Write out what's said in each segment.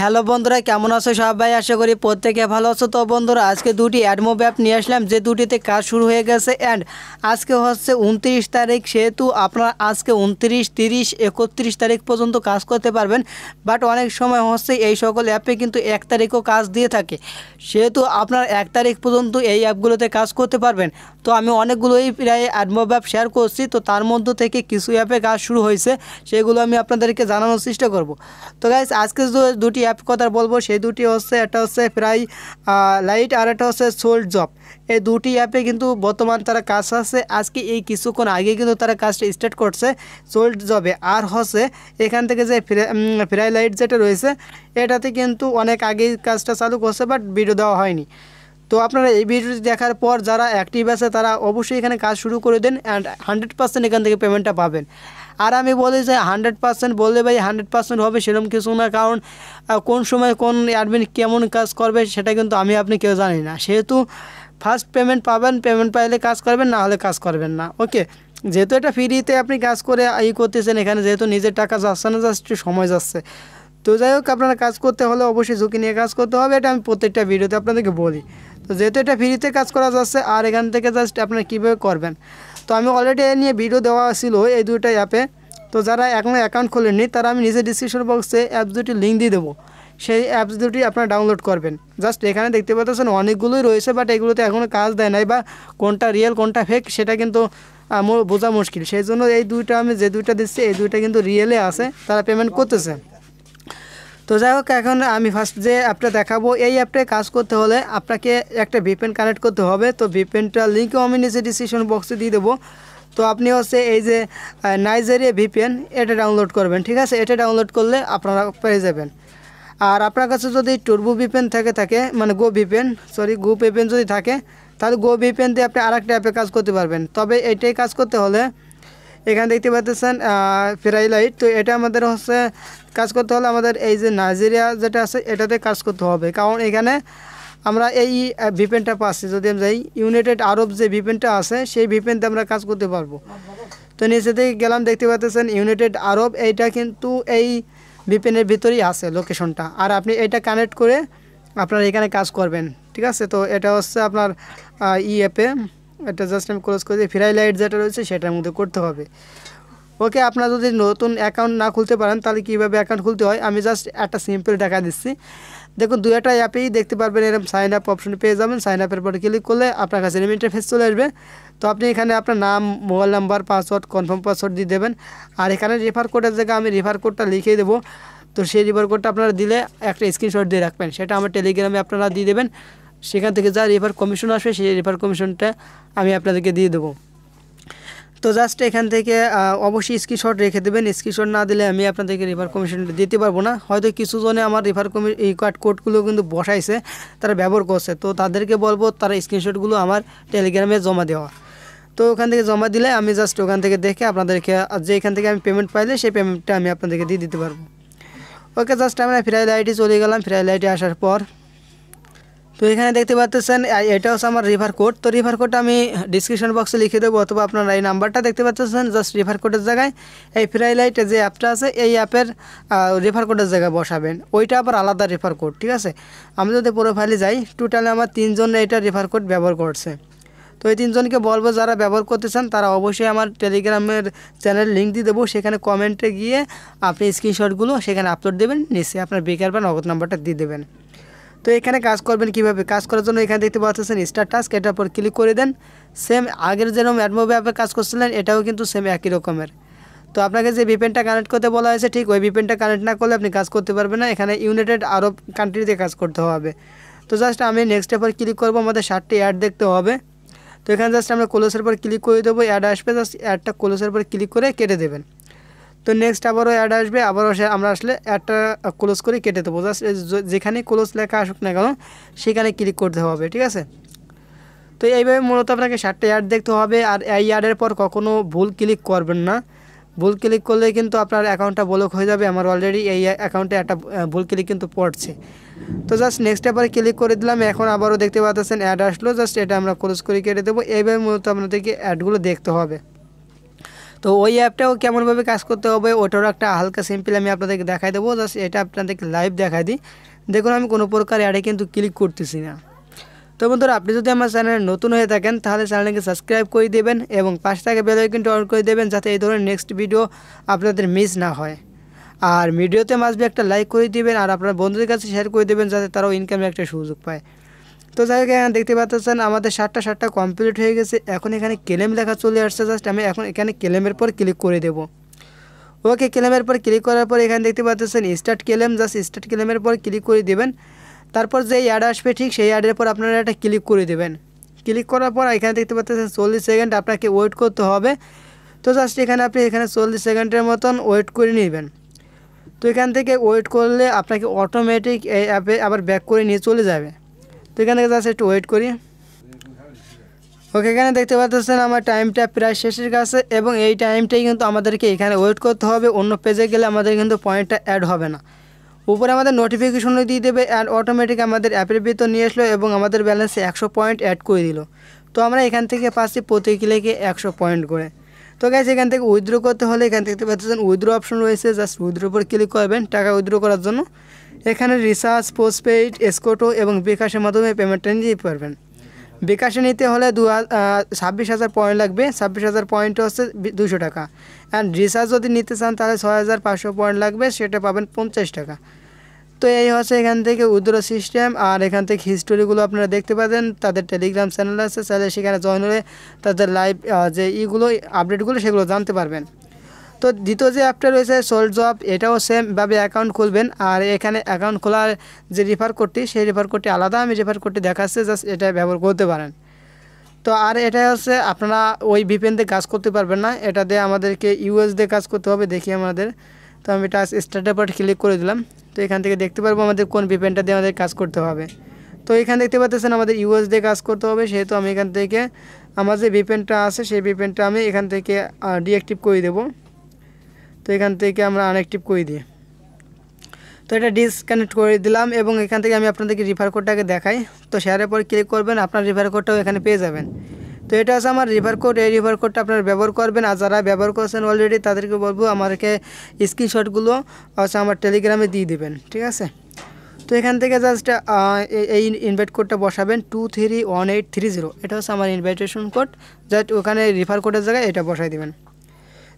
hello বন্ধুরা কেমন আছো সবাই আশা করি প্রত্যেকে ভালো আছো তো বন্ধুরা আজকে দুটি অ্যাডমোব অ্যাপ নিয়ে আসলাম যে দুটিতে কাজ শুরু হয়ে গেছে অ্যান্ড আজকে হচ্ছে উনত্রিশ তারিখ সেহেতু আপনারা আজকে উনত্রিশ তিরিশ একত্রিশ তারিখ পর্যন্ত কাজ করতে পারবেন বাট অনেক সময় হচ্ছে এই সকল অ্যাপে কিন্তু এক তারিখও কাজ দিয়ে থাকে সেহেতু আপনার এক তারিখ পর্যন্ত এই অ্যাপগুলোতে কাজ করতে পারবেন তো আমি অনেকগুলোই প্রায় অ্যাডমোব অ্যাপ শেয়ার করছি তো তার মধ্য থেকে কিছু অ্যাপে কাজ শুরু হয়েছে সেগুলো আমি আপনাদেরকে জানানোর চেষ্টা করব তো গাইজ আজকে দুটি অ্যাপ কথা বলবো সেই দুটি হচ্ছে একটা হচ্ছে প্রায় লাইট আর একটা হচ্ছে সোল্ড জব এই দুটি অ্যাপে কিন্তু বর্তমান তারা কাজ আছে আজকে এই কিছুক্ষণ আগে কিন্তু তারা কাজটা স্টার্ট করছে সোল্ড জবে আর হচ্ছে এখান থেকে যে ফ্রাই লাইট যেটা রয়েছে এটাতে কিন্তু অনেক আগেই কাজটা চালু করছে বাট ভিডিও দেওয়া হয়নি তো আপনারা এই ভিডিওটি দেখার পর যারা অ্যাক্টিভ আছে তারা অবশ্যই এখানে কাজ শুরু করে দেন অ্যান্ড হান্ড্রেড পার্সেন্ট এখান থেকে পেমেন্টটা পাবেন আর আমি বলি যে হান্ড্রেড পার্সেন্ট বললে ভাই হান্ড্রেড পার্সেন্ট হবে সেরকম কিছু না কারণ কোন সময় কোন অ্যাডমিন কেমন কাজ করবে সেটা কিন্তু আমি আপনি কেউ জানি না সেহেতু ফার্স্ট পেমেন্ট পাবেন পেমেন্ট পাইলে কাজ করবেন না হলে কাজ করবেন না ওকে যেহেতু এটা ফ্রিতে আপনি কাজ করে ই করতেছেন এখানে যেহেতু নিজের টাকা যাচ্ছে না যাচ্ছে সময় যাচ্ছে তো যাই হোক আপনারা কাজ করতে হলে অবশ্যই ঝুঁকি নিয়ে কাজ করতে হবে এটা আমি প্রত্যেকটা ভিডিওতে আপনাদেরকে বলি তো যেহেতু এটা ফ্রিতে কাজ করা যাচ্ছে আর এখান থেকে জাস্ট আপনারা কীভাবে করবেন তো আমি অলরেডি এ নিয়ে ভিডিও দেওয়া ছিল এই দুইটা অ্যাপে তো যারা এখনও অ্যাকাউন্ট খোলেননি তারা আমি নিজের ডিসক্রিপশন বক্সে অ্যাপস দুটি লিঙ্ক দিয়ে দেবো সেই অ্যাপস দুটি আপনারা ডাউনলোড করবেন জাস্ট এখানে দেখতে পাচ্ছেন অনেকগুলোই রয়েছে বাট এগুলোতে এখনও কাজ দেয় নাই বা কোনটা রিয়েল কোনটা ফেক সেটা কিন্তু বোঝা মুশকিল সেই জন্য এই দুইটা আমি যে দুইটা দিচ্ছি এই দুইটা কিন্তু রিয়েলে আছে তারা পেমেন্ট করতেছে তো যাই হোক এখন আমি ফার্স্ট যে অ্যাপটা দেখাবো এই অ্যাপটায় কাজ করতে হলে আপনাকে একটা ভিপেন কানেক্ট করতে হবে তো ভিপেনটা লিঙ্কও আমি নিচে ডিসক্রিপশন বক্সে দিয়ে দেবো তো আপনি হচ্ছে এই যে নাইজেরিয়া ভিপিএন এটা ডাউনলোড করবেন ঠিক আছে এটা ডাউনলোড করলে আপনারা পেয়ে যাবেন আর আপনার কাছে যদি টুরবু ভিপেন থেকে থাকে মানে গো ভিপেন সরি গো ভিপেন যদি থাকে তাহলে গো ভিপেন দিয়ে আপনি আর একটা অ্যাপে কাজ করতে পারবেন তবে এটাই কাজ করতে হলে এখানে দেখতে পাচ্ছেন লাইট তো এটা আমাদের হচ্ছে কাজ করতে হলে আমাদের এই যে নাইজেরিয়া যেটা আছে এটাতে কাজ করতে হবে কারণ এখানে আমরা এই ভিপেনটা পাচ্ছি যদি আমি যাই ইউনাইটেড আরব যে ভিপেনটা আছে সেই ভিপেনতে আমরা কাজ করতে পারবো তো নিচে থেকে গেলাম দেখতে পাচ্ছেন ইউনাইটেড আরব এইটা কিন্তু এই ভিপেনের ভিতরেই আছে লোকেশনটা আর আপনি এটা কানেক্ট করে আপনার এখানে কাজ করবেন ঠিক আছে তো এটা হচ্ছে আপনার ই অ্যাপে এটা জাস্ট আমি ক্লোজ করে দিই ফ্রাই লাইট যেটা রয়েছে সেটার মধ্যে করতে হবে ওকে আপনারা যদি নতুন অ্যাকাউন্ট না খুলতে পারেন তাহলে কীভাবে অ্যাকাউন্ট খুলতে হয় আমি জাস্ট একটা সিম্পল টাকা দিচ্ছি দেখুন দু একটা অ্যাপেই দেখতে পারবেন এরকম সাইন আপ অপশন পেয়ে যাবেন সাইন আপের পরে ক্লিক করলে আপনার কাছে এরম ইন্টারফেস চলে আসবে তো আপনি এখানে আপনার নাম mobile number password confirm password দিয়ে দেবেন আর এখানে রেফার কোডের জায়গায় আমি রেফার কোডটা লিখে দেবো তো সেই রেফার কোডটা আপনারা দিলে একটা স্ক্রিনশট দিয়ে রাখবেন সেটা আমার টেলিগ্রামে আপনারা দিয়ে দেবেন সেখান থেকে যা রেফার কমিশন আসবে সেই রেফার কমিশনটা আমি আপনাদেরকে দিয়ে দেবো তো জাস্ট এখান থেকে অবশ্যই স্ক্রিনশট রেখে দেবেন স্ক্রিনশট না দিলে আমি আপনাদেরকে রেফার কমিশনটা দিতে পারবো না হয়তো কিছু জনে আমার রেফার কমি এই কার্ড কোডগুলো কিন্তু বসাইছে তারা ব্যবহার করছে তো তাদেরকে বলবো তারা স্ক্রিনশটগুলো আমার টেলিগ্রামে জমা দেওয়া তো ওখান থেকে জমা দিলে আমি জাস্ট ওখান থেকে দেখে আপনাদেরকে যে এখান থেকে আমি পেমেন্ট পাইলে সেই পেমেন্টটা আমি আপনাদেরকে দিয়ে দিতে পারবো ওকে জাস্ট আমরা ফ্রাইল আইটি চলে গেলাম ফ্রাইল আইটি আসার পর তো এখানে দেখতে পাচ্ছেন এটা হচ্ছে আমার রিভার কোড তো রিভার কোড আমি ডিসক্রিপশন বক্সে লিখে দেবো অথবা আপনারা এই নাম্বারটা দেখতে পাচ্ছেন জাস্ট রিভার কোডের জায়গায় এই ফ্রাইলাইটে যে অ্যাপটা আছে এই অ্যাপের রিভার কোডের জায়গায় বসাবেন ওইটা আবার আলাদা রিভার কোড ঠিক আছে আমি যদি প্রোফাইলে যাই টোটালে আমার তিনজন এটা রিভার কোড ব্যবহার করছে তো এই তিনজনকে বলবো যারা ব্যবহার করতে চান তারা অবশ্যই আমার টেলিগ্রামের চ্যানেল লিঙ্ক দিয়ে দেবো সেখানে কমেন্টে গিয়ে আপনি স্ক্রিনশটগুলো সেখানে আপলোড দেবেন নিশ্চয়ই আপনার বেকার বা নগদ নাম্বারটা দিয়ে দেবেন তো এখানে কাজ করবেন কিভাবে কাজ করার জন্য এখানে দেখতে পাচ্ছেন স্টার টাস্ক এটার পর ক্লিক করে দেন সেম আগের যেরকম অ্যাডমোবে অ্যাপে কাজ করছিলেন এটাও কিন্তু সেম একই রকমের তো আপনাকে যে ভিপেনটা কানেক্ট করতে বলা হয়েছে ঠিক ওই ভিপেনটা কানেক্ট না করলে আপনি কাজ করতে পারবেন না এখানে ইউনাইটেড আরব কান্ট্রিতে কাজ করতে হবে তো জাস্ট আমি নেক্সট এপর ক্লিক করবো আমাদের সাতটি অ্যাড দেখতে হবে তো এখানে জাস্ট আমরা কোলোসের পর ক্লিক করে দেবো অ্যাড আসবে জাস্ট অ্যাডটা কোলোসের পর ক্লিক করে কেটে দেবেন তো নেক্সট আবারও অ্যাড আসবে আবারও সে আমরা আসলে অ্যাডটা ক্লোজ করে কেটে দেবো জাস্ট যেখানে ক্লোজ লেখা আসুক না কেন সেখানে ক্লিক করতে হবে ঠিক আছে তো এইভাবে মূলত আপনাকে ষাটটা অ্যাড দেখতে হবে আর এই অ্যাডের পর কখনও ভুল ক্লিক করবেন না ভুল ক্লিক করলে কিন্তু আপনার অ্যাকাউন্টটা ব্লক হয়ে যাবে আমার অলরেডি এই অ্যাকাউন্টে একটা ভুল ক্লিক কিন্তু পড়ছে তো জাস্ট নেক্সট এবারে ক্লিক করে দিলাম এখন আবারও দেখতে পাচ্ছেন অ্যাড আসলো জাস্ট এটা আমরা ক্লোজ করে কেটে দেবো এইভাবে মূলত আপনাদেরকে অ্যাডগুলো দেখতে হবে তো ওই অ্যাপটাও কেমনভাবে কাজ করতে হবে ওটারও একটা হালকা সিম্পল আমি আপনাদেরকে দেখাই দেবো জাস্ট এটা আপনাদেরকে লাইভ দেখাই দিই দেখুন আমি কোনো প্রকার অ্যাডে কিন্তু ক্লিক করতেছি না তো বন্ধুরা আপনি যদি আমার চ্যানেলে নতুন হয়ে থাকেন তাহলে চ্যানেলকে সাবস্ক্রাইব করে দেবেন এবং পাশে থাকা বেলাইকনটি অন করে দেবেন যাতে এই ধরনের নেক্সট ভিডিও আপনাদের মিস না হয় আর ভিডিওতে মাসবে একটা লাইক করে দেবেন আর আপনার বন্ধুদের কাছে শেয়ার করে দেবেন যাতে তারাও ইনকামের একটা সুযোগ পায় তো যাই হোক এখানে দেখতে পাচ্ছেন আমাদের সাতটা সাতটা কমপ্লিট হয়ে গেছে এখন এখানে ক্লেম লেখা চলে আসছে জাস্ট আমি এখন এখানে ক্লেমের পর ক্লিক করে দেব ওকে ক্লেমের পর ক্লিক করার পর এখানে দেখতে পাচ্ছেন স্টার্ট ক্লেম জাস্ট স্টার্ট ক্লেমের পর ক্লিক করে দেবেন তারপর যে অ্যাড আসবে ঠিক সেই অ্যাডের পর আপনারা এটা ক্লিক করে দেবেন ক্লিক করার পর এখানে দেখতে পাচ্ছেন চল্লিশ সেকেন্ড আপনাকে ওয়েট করতে হবে তো জাস্ট এখানে আপনি এখানে চল্লিশ সেকেন্ডের মতন ওয়েট করে নেবেন তো এখান থেকে ওয়েট করলে আপনাকে অটোমেটিক এই অ্যাপে আবার ব্যাক করে নিয়ে চলে যাবে তো এখানে থেকে যাচ্ছে একটু ওয়েট করি ওকে এখানে দেখতে পাচ্ছেন আমার টাইমটা প্রায় শেষের কাছে এবং এই টাইমটাই কিন্তু আমাদেরকে এখানে ওয়েট করতে হবে অন্য পেজে গেলে আমাদের কিন্তু পয়েন্টটা অ্যাড হবে না উপরে আমাদের নোটিফিকেশনও দিয়ে দেবে অ্যাড অটোমেটিক আমাদের অ্যাপের ভিতর নিয়ে আসলো এবং আমাদের ব্যালেন্সে একশো পয়েন্ট অ্যাড করে দিল তো আমরা এখান থেকে পাচ্ছি প্রতি কিলেকে একশো পয়েন্ট করে তো গ্যাস এখান থেকে উইথড্র করতে হলে এখান থেকে দেখতে পাচ্ছেন উইথড্র অপশন রয়েছে জাস্ট উইথড্র উপর ক্লিক করবেন টাকা উইথড্র করার জন্য এখানে রিচার্জ পোস্টপেইড স্কোটো এবং বিকাশের মাধ্যমে পেমেন্টটা নিতে পারবেন বিকাশে নিতে হলে দু ছাব্বিশ হাজার পয়েন্ট লাগবে ছাব্বিশ হাজার পয়েন্ট হচ্ছে দুশো টাকা অ্যান্ড রিচার্জ যদি নিতে চান তাহলে ছয় হাজার পাঁচশো পয়েন্ট লাগবে সেটা পাবেন পঞ্চাশ টাকা তো এই হচ্ছে এখান থেকে উদ্র সিস্টেম আর এখান থেকে হিস্টোরিগুলো আপনারা দেখতে পাবেন তাদের টেলিগ্রাম চ্যানেল আছে চাইলে সেখানে জয়েন হলে তাদের লাইভ যে ইগুলো আপডেটগুলো সেগুলো জানতে পারবেন তো দ্বিতীয় যে অ্যাপটা রয়েছে সোল জব এটাও সেমভাবে অ্যাকাউন্ট খুলবেন আর এখানে অ্যাকাউন্ট খোলার যে রেফার কোডটি সেই রেফার কোডটি আলাদা আমি রেফার কোডটি দেখাচ্ছে জাস্ট এটা ব্যবহার করতে পারেন তো আর এটা হচ্ছে আপনারা ওই ভিপেন দিয়ে কাজ করতে পারবেন না এটা দিয়ে আমাদেরকে ইউএস দিয়ে কাজ করতে হবে দেখি আমাদের তো আমি এটা স্টার্টার পার্ট ক্লিক করে দিলাম তো এখান থেকে দেখতে পারবো আমাদের কোন ভিপেনটা দিয়ে আমাদের কাজ করতে হবে তো এখানে দেখতে পাচ্ছেন আমাদের ইউএস দিয়ে কাজ করতে হবে সেহেতু আমি এখান থেকে আমার যে ভিপেনটা আছে সেই ভিপেনটা আমি এখান থেকে ডিঅ্যাক্টিভ করে দেবো তো এখান থেকে আমরা আনঅ্যাক্টিভ করে দিই তো এটা ডিসকানেক্ট করে দিলাম এবং এখান থেকে আমি আপনাদেরকে রিফার কোডটাকে দেখাই তো শেয়ারের পর ক্লিক করবেন আপনার রিফার কোডটাও এখানে পেয়ে যাবেন তো এটা আছে আমার রিভার কোড এই রিভার কোডটা আপনারা ব্যবহার করবেন আর যারা ব্যবহার করছেন অলরেডি তাদেরকে বলবো আমাকে স্ক্রিনশটগুলো হচ্ছে আমার টেলিগ্রামে দিয়ে দেবেন ঠিক আছে তো এখান থেকে জাস্ট এই ইনভাইট কোডটা বসাবেন two three one eight three zero এটা হচ্ছে আমার ইনভাইটেশন কোড জাস্ট ওখানে রিফার কোডের জায়গায় এটা বসাই দেবেন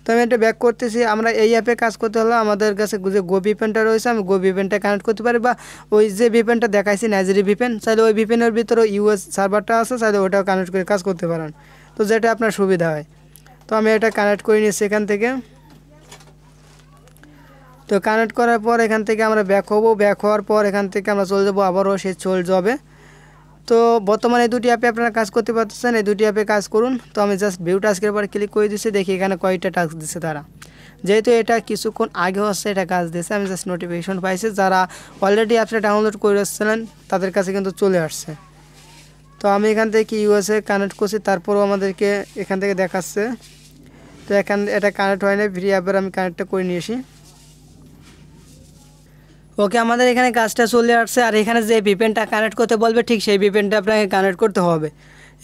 তো আমি এটা ব্যাক করতেছি আমরা এই অ্যাপে কাজ করতে হলে আমাদের কাছে যে গো ভিপেনটা রয়েছে আমি গো ভিপেনটা কানেক্ট করতে পারি বা ওই যে ভিপেনটা দেখাইছি নাইজেরি ভিপেন চাইলে ওই ভিপেনের ভিতরে ইউএস সার্ভারটা আছে চাইলে ওটাও কানেক্ট করে কাজ করতে পারেন তো যেটা আপনার সুবিধা হয় তো আমি এটা কানেক্ট করে নিয়েছি এখান থেকে তো কানেক্ট করার পর এখান থেকে আমরা ব্যাক হবো ব্যাক হওয়ার পর এখান থেকে আমরা চলে যাবো আবারও সে চলে যাবে তো বর্তমানে এই দুটি অ্যাপে আপনারা কাজ করতে পারতেছেন এই দুটি অ্যাপে কাজ করুন তো আমি জাস্ট ভিউ টাস্কের পর ক্লিক করে দিচ্ছি দেখি এখানে কয়েকটা টাস্ক দিচ্ছে তারা যেহেতু এটা কিছুক্ষণ আগে হচ্ছে এটা কাজ দিয়েছে আমি জাস্ট নোটিফিকেশন পাইছি যারা অলরেডি অ্যাপটা ডাউনলোড করে আসছিলেন তাদের কাছে কিন্তু চলে আসছে তো আমি এখান থেকে ইউএসএ কানেক্ট করছি তারপরও আমাদেরকে এখান থেকে দেখাচ্ছে তো এখান এটা কানেক্ট হয় না ফ্রি অ্যাপের আমি কানেক্টটা করে নিয়েছি ওকে আমাদের এখানে কাজটা চলে আসছে আর এখানে যে ভিপেনটা কানেক্ট করতে বলবে ঠিক সেই ভিপেনটা আপনাকে কানেক্ট করতে হবে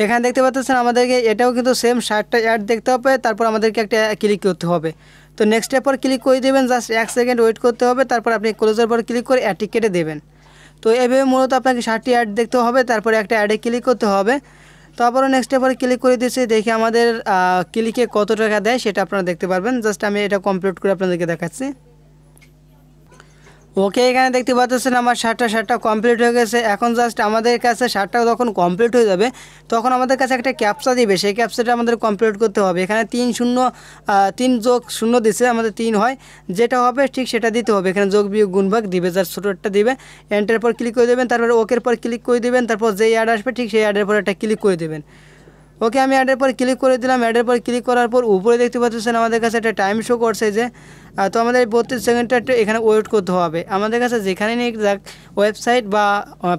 এখানে দেখতে পাচ্ছেন আমাদেরকে এটাও কিন্তু সেম ষাটটা অ্যাড দেখতে হবে তারপর আমাদেরকে একটা ক্লিক করতে হবে তো নেক্সট পর ক্লিক করে দেবেন জাস্ট এক সেকেন্ড ওয়েট করতে হবে তারপর আপনি ক্লোজের পর ক্লিক করে অ্যাড কেটে দেবেন তো এভাবে মূলত আপনাকে ষাটটি অ্যাড দেখতে হবে তারপরে একটা অ্যাডে ক্লিক করতে হবে তারপরও নেক্সট পর ক্লিক করে দিয়েছি দেখি আমাদের ক্লিকে কত টাকা দেয় সেটা আপনারা দেখতে পারবেন জাস্ট আমি এটা কমপ্লিট করে আপনাদেরকে দেখাচ্ছি ওকে এখানে দেখতে পাচ্ছেন আমার শার্টটা শার্টটা কমপ্লিট হয়ে গেছে এখন জাস্ট আমাদের কাছে শার্টটা যখন কমপ্লিট হয়ে যাবে তখন আমাদের কাছে একটা ক্যাপসা দিবে সেই ক্যাপসাটা আমাদের কমপ্লিট করতে হবে এখানে তিন শূন্য তিন যোগ শূন্য দিছে আমাদের তিন হয় যেটা হবে ঠিক সেটা দিতে হবে এখানে যোগ বিয়োগ গুণভাগ দিবে যার ছোটোটা দিবে এন্টার পর ক্লিক করে দেবেন তারপরে ওকের পর ক্লিক করে দেবেন তারপর যে অ্যাড আসবে ঠিক সেই অ্যাডের পর একটা ক্লিক করে দেবেন ওকে আমি অ্যাডের পর ক্লিক করে দিলাম অ্যাডের পর ক্লিক করার পর উপরে দেখতে পাচ্ছেন আমাদের কাছে একটা টাইম শো করছে যে তো আমাদের এই বত্রিশ সেকেন্ডটা একটু এখানে ওয়েট করতে হবে আমাদের কাছে যেখানে নিয়ে যাক ওয়েবসাইট বা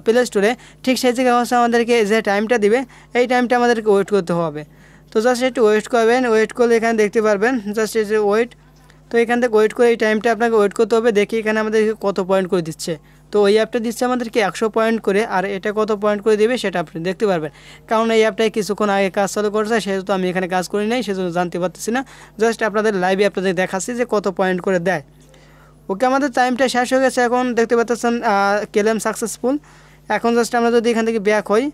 প্লে স্টোরে ঠিক সেই জায়গায় হচ্ছে আমাদেরকে যে টাইমটা দিবে এই টাইমটা আমাদেরকে ওয়েট করতে হবে তো জাস্ট একটু ওয়েট করবেন ওয়েট করলে এখানে দেখতে পারবেন জাস্ট এই যে ওয়েট তো এখান থেকে ওয়েট করে এই টাইমটা আপনাকে ওয়েট করতে হবে দেখি এখানে আমাদের কত পয়েন্ট করে দিচ্ছে তো এই অ্যাপটা দিচ্ছে আমাদেরকে একশো পয়েন্ট করে আর এটা কত পয়েন্ট করে দেবে সেটা আপনি দেখতে পারবেন কারণ এই অ্যাপটায় কিছুক্ষণ আগে কাজ চালু করেছে সেহেতু আমি এখানে কাজ করি নাই সেজন্য জানতে পারতেছি না জাস্ট আপনাদের লাইভে আপনাদের দেখাচ্ছি যে কত পয়েন্ট করে দেয় ওকে আমাদের টাইমটা শেষ হয়ে গেছে এখন দেখতে পাচ্ছেন কেলেম সাকসেসফুল এখন জাস্ট আমরা যদি এখান থেকে ব্যাক হই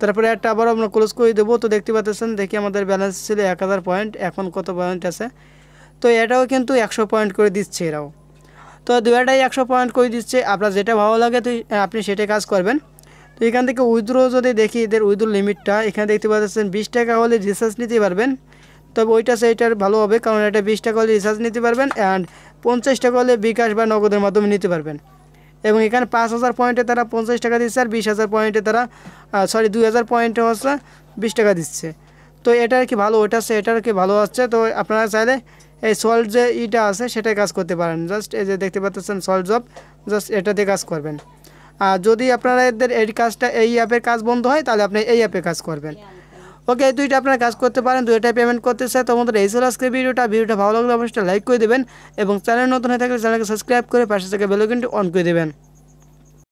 তারপরে একটা আবার আমরা ক্লোজ করে দেবো তো দেখতে পাচ্ছেন দেখি আমাদের ব্যালেন্স ছিল এক পয়েন্ট এখন কত পয়েন্ট আছে তো এটাও কিন্তু একশো পয়েন্ট করে দিচ্ছে এরাও তো দুয়াটাই একশো পয়েন্ট করে দিচ্ছে আপনার যেটা ভালো লাগে তো আপনি সেটাই কাজ করবেন তো এখান থেকে উইথড্রো যদি দেখি এদের উইথড্রো লিমিটটা এখানে দেখতে পাচ্ছেন বিশ টাকা হলে রিচার্জ নিতে পারবেন তবে ওইটা সেইটার ভালো হবে কারণ এটা বিশ টাকা হলে রিচার্জ নিতে পারবেন অ্যান্ড পঞ্চাশ টাকা হলে বিকাশ বা নগদের মাধ্যমে নিতে পারবেন এবং এখানে পাঁচ হাজার পয়েন্টে তারা পঞ্চাশ টাকা দিচ্ছে আর বিশ হাজার পয়েন্টে তারা সরি দুই হাজার পয়েন্টে হচ্ছে বিশ টাকা দিচ্ছে তো এটা আর কি ভালো ওইটা সে এটা আর কি ভালো আসছে তো আপনারা চাইলে এই সল্ট যে ইটা আছে সেটাই কাজ করতে পারেন জাস্ট এই যে দেখতে পাচ্ছেন সল্ট জব জাস্ট এটাতে কাজ করবেন আর যদি আপনাদের এই কাজটা এই অ্যাপের কাজ বন্ধ হয় তাহলে আপনি এই অ্যাপে কাজ করবেন ওকে দুইটা আপনারা কাজ করতে পারেন দুইটাই পেমেন্ট করতে চাই তো আমাদের এই সব আজকে ভিডিওটা ভিডিওটা ভালো লাগলে অবশ্যই লাইক করে দেবেন এবং চ্যানেল নতুন হয়ে থাকলে চ্যানেলকে সাবস্ক্রাইব করে পাশে থেকে বেলকিনটি অন করে দেবেন